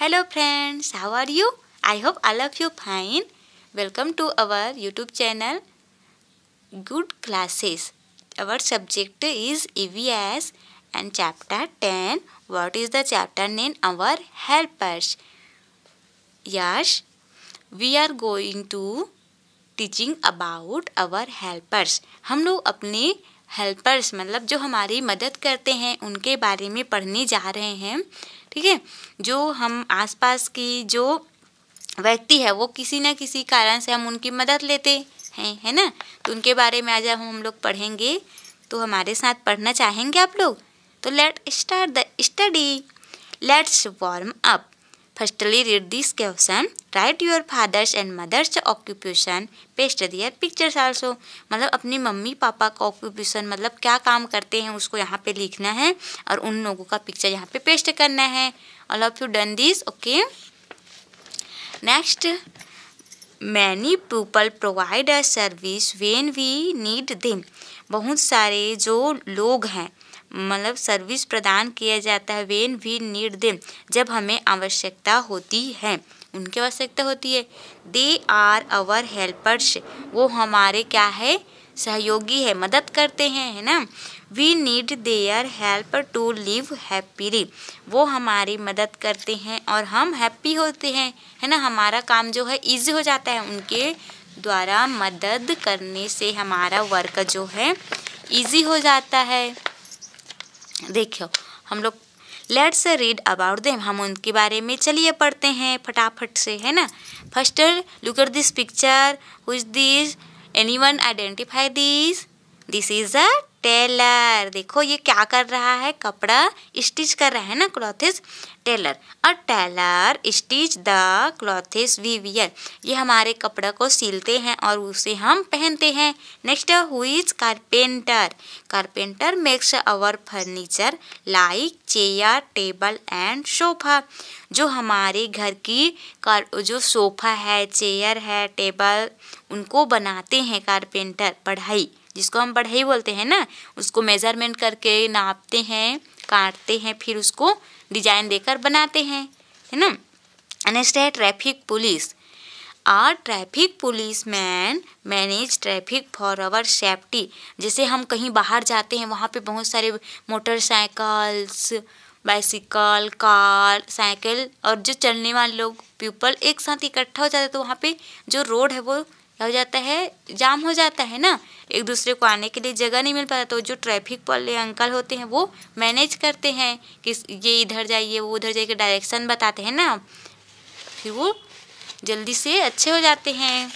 hello friends how are you I hope all of you fine welcome to our YouTube channel good classes our subject is EVS and chapter ten what is the chapter name our helpers yes we are going to teaching about our helpers हम लोग अपने helpers मतलब जो हमारी मदद करते हैं उनके बारे में पढ़ने जा रहे हैं ठीक है जो हम आसपास की जो व्यक्ति है वो किसी न किसी कारण से हम उनकी मदद लेते हैं है ना तो उनके बारे में आज हम लोग पढ़ेंगे तो हमारे साथ पढ़ना चाहेंगे आप लोग तो let start the study let's warm up firstly read this question right your fathers and mothers occupation paste दिया पिक्चर्स आल्सो मतलब अपनी मम्मी पापा का ऑक्यूपेशन मतलब क्या काम करते हैं उसको यहाँ पे लिखना है और उन लोगों का पिक्चर यहाँ पे पेस्ट करना है all of you done this okay next many people provide a service when we need them बहुत सारे जो लोग हैं मतलब सर्विस प्रदान किया जाता है वेन वी नीड दिम जब हमें आवश्यकता होती है उनकी आवश्यकता होती है दे आर आवर हेल्पर्स वो हमारे क्या है सहयोगी है मदद करते हैं है ना we need their help to live happily वो हमारी मदद करते हैं और हम हैप्पी होते हैं है ना हमारा काम जो है ईजी हो जाता है उनके द्वारा मदद करने से हमारा वर्क जो है ईजी हो जाता है देखियो हम लोग लेट्स रीड अबाउट देम हम उनके बारे में चलिए पढ़ते हैं फटाफट से है ना first look at this picture is this any one identify this this is a tailor देखो ये क्या कर रहा है कपड़ा स्टिच कर रहा है ना क्लॉथिस टेलर और tailor stitch the clothes weaver we wear ये हमारे कपड़ा को सिलते हैं और उसे हम पहनते हैं next who's is carpenter carpenter makes our furniture like chair table and sofa जो हमारे घर की कार जो सोफा है चेयर है टेबल उनको बनाते हैं कारपेंटर पढ़ाई जिसको हम बढ़ई बोलते हैं ना उसको मेज़रमेंट करके नापते हैं काटते हैं फिर उसको डिजाइन देकर बनाते हैं है ना नेक्स्ट है traffic police or traffic police man manage traffic for our safety जैसे हम कहीं बाहर जाते हैं वहाँ पे बहुत सारे मोटरसाइकल्स बाइसिकल कार साइकिल और जो चलने वाले लोग पीपल एक साथ इकट्ठा हो जाते तो वहाँ पे जो रोड है वो हो जाता है जाम हो जाता है ना एक दूसरे को आने के लिए जगह नहीं मिल पाता तो जो ट्रैफिक वाले अंकल होते हैं वो मैनेज करते हैं कि ये इधर जाइए वो उधर जाइए डायरेक्शन बताते हैं ना फिर वो जल्दी से अच्छे हो जाते हैं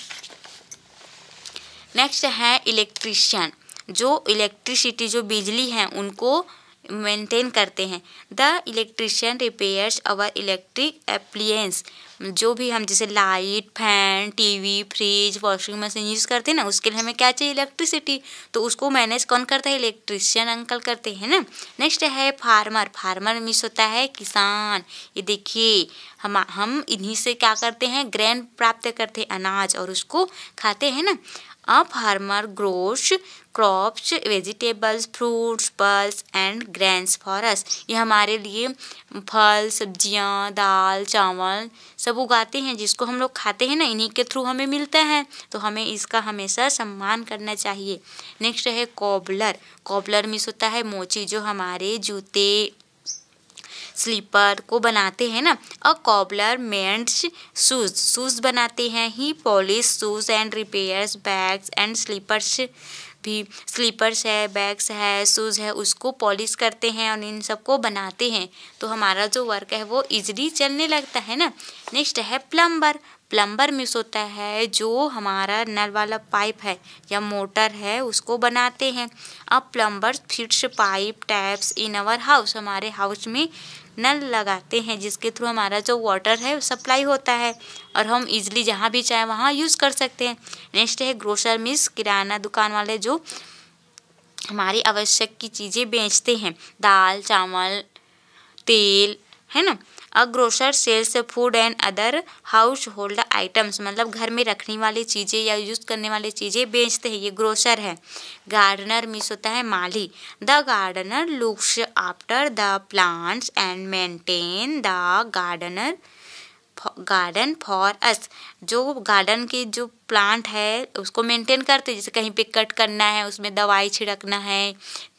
नेक्स्ट है इलेक्ट्रिशियन जो इलेक्ट्रिसिटी जो बिजली है उनको मेंटेन करते हैं the electrician repairs our electric appliances जो भी हम जैसे light fan TV fridge washing machine use करते हैं ना उसके लिए हमें क्या चाहिए इलेक्ट्रिसिटी तो उसको मैनेज कौन करता है इलेक्ट्रिशियन अंकल करते हैं ना नेक्स्ट है फार्मर फार्मर मिस होता है किसान ये देखिए हम हम इन्हीं से क्या करते हैं ग्रैंड प्राप्त करते हैं अनाज और उसको खाते हैं ना A farmer grows crops, vegetables, fruits, pulse and grains for ये हमारे लिए फल सब्जियाँ दाल चावल सब उगाते हैं जिसको हम लोग खाते हैं ना इन्हीं के थ्रू हमें मिलता है तो हमें इसका हमेशा सम्मान करना चाहिए नेक्स्ट है कॉबलर कॉबलर मिस होता है मोची जो हमारे जूते स्लीपर को बनाते हैं ना a cobbler mends shoes shoes बनाते हैं ही polish shoes and repairs bags and slippers भी स्लीपर्स है बैग्स है शूज़ है उसको पॉलिश करते हैं और इन सबको बनाते हैं तो हमारा जो वर्क है वो इजली चलने लगता है ना नेक्स्ट है प्लम्बर प्लम्बर मिस होता है जो हमारा नल वाला पाइप है या मोटर है उसको बनाते हैं अब plumber fits pipe taps in our house हमारे हाउस में नल लगाते हैं जिसके थ्रू हमारा जो वाटर है सप्लाई होता है और हम इजली जहाँ भी चाहे वहाँ यूज़ कर सकते हैं नेक्स्ट है ग्रोसर मिस किराना दुकान वाले जो हमारी आवश्यक की चीज़ें बेचते हैं दाल चावल तेल है ना a grocer sells food and other household items मतलब घर में रखने वाली चीज़ें या यूज़ करने वाली चीज़ें बेचते हैं ये ग्रोसर है गार्डनर मीस होता है माली the gardener looks after the plants and maintain the gardener garden for us जो गार्डन के जो प्लांट है उसको मेंटेन करते जैसे कहीं पे कट करना है उसमें दवाई छिड़कना है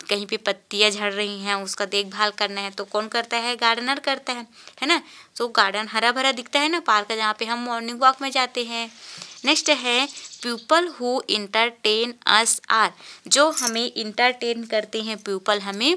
कहीं पे पत्तियाँ झड़ रही हैं उसका देखभाल करना है तो कौन करता है गार्डनर करता है है ना तो गार्डन हरा भरा दिखता है ना पार्क जहाँ पे हम मॉर्निंग वॉक में जाते हैं नेक्स्ट है people who entertain us are जो हमें इंटरटेन करते हैं पीपल हमें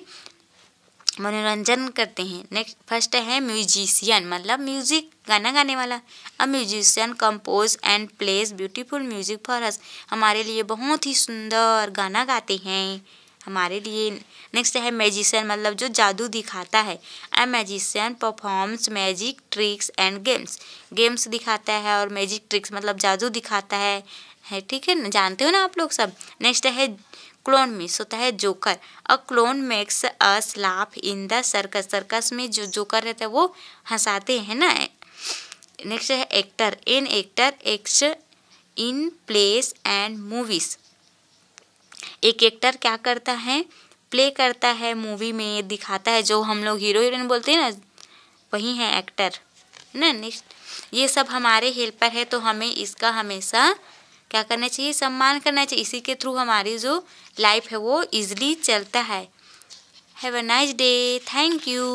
मनोरंजन करते हैं नेक्स्ट फर्स्ट है म्यूजिशियन मतलब म्यूजिक गाना गाने वाला a musician compose and plays beautiful music for us हमारे लिए बहुत ही सुंदर गाना गाते हैं हमारे लिए नेक्स्ट है मैजिशियन मतलब जो जादू दिखाता है a magician performs magic tricks and games games दिखाता है और मैजिक ट्रिक्स मतलब जादू दिखाता है है ठीक है ना जानते हो ना आप लोग सब नेक्स्ट है क्लोन मीन्स होता है joker a clown makes us laugh in the circus circus में जो जोकर रहता है वो हंसाते हैं ना नेक्स्ट है actor in actor acts in plays and movies एक एक्टर क्या करता है प्ले करता है मूवी में दिखाता है जो हम लोग हीरो हीरोइन बोलते हैं ना वही है एक्टर ना नेक्स्ट ये सब हमारे हेल्पर है तो हमें इसका हमेशा क्या करना चाहिए सम्मान करना चाहिए इसी के थ्रू हमारी जो लाइफ है वो इजिली चलता है have a nice day thank you